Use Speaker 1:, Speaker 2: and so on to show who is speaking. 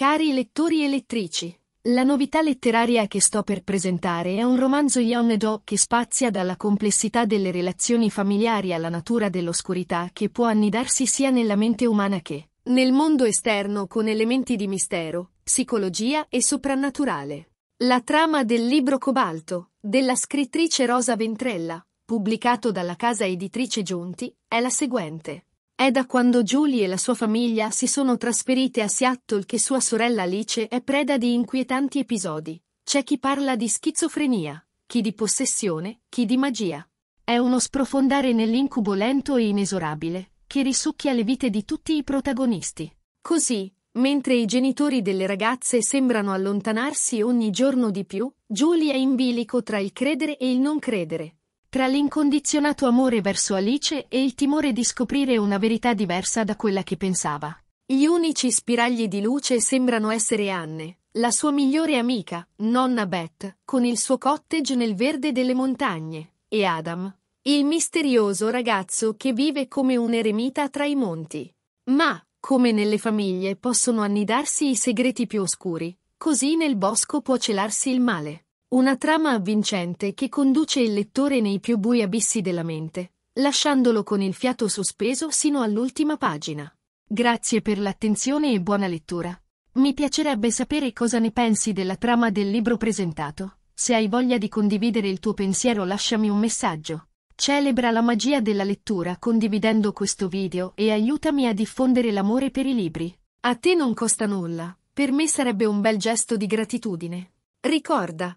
Speaker 1: Cari lettori e lettrici, la novità letteraria che sto per presentare è un romanzo Do che spazia dalla complessità delle relazioni familiari alla natura dell'oscurità che può annidarsi sia nella mente umana che nel mondo esterno con elementi di mistero, psicologia e soprannaturale. La trama del libro Cobalto, della scrittrice Rosa Ventrella, pubblicato dalla casa editrice Giunti, è la seguente. È da quando Julie e la sua famiglia si sono trasferite a Seattle che sua sorella Alice è preda di inquietanti episodi. C'è chi parla di schizofrenia, chi di possessione, chi di magia. È uno sprofondare nell'incubo lento e inesorabile, che risucchia le vite di tutti i protagonisti. Così, mentre i genitori delle ragazze sembrano allontanarsi ogni giorno di più, Julie è in bilico tra il credere e il non credere, tra l'incondizionato amore verso Alice e il timore di scoprire una verità diversa da quella che pensava. Gli unici spiragli di luce sembrano essere Anne, la sua migliore amica, nonna Beth, con il suo cottage nel verde delle montagne, e Adam, il misterioso ragazzo che vive come un eremita tra i monti. Ma, come nelle famiglie possono annidarsi i segreti più oscuri, così nel bosco può celarsi il male. Una trama avvincente che conduce il lettore nei più bui abissi della mente, lasciandolo con il fiato sospeso sino all'ultima pagina. Grazie per l'attenzione e buona lettura. Mi piacerebbe sapere cosa ne pensi della trama del libro presentato. Se hai voglia di condividere il tuo pensiero lasciami un messaggio. Celebra la magia della lettura condividendo questo video e aiutami a diffondere l'amore per i libri. A te non costa nulla, per me sarebbe un bel gesto di gratitudine. Ricorda,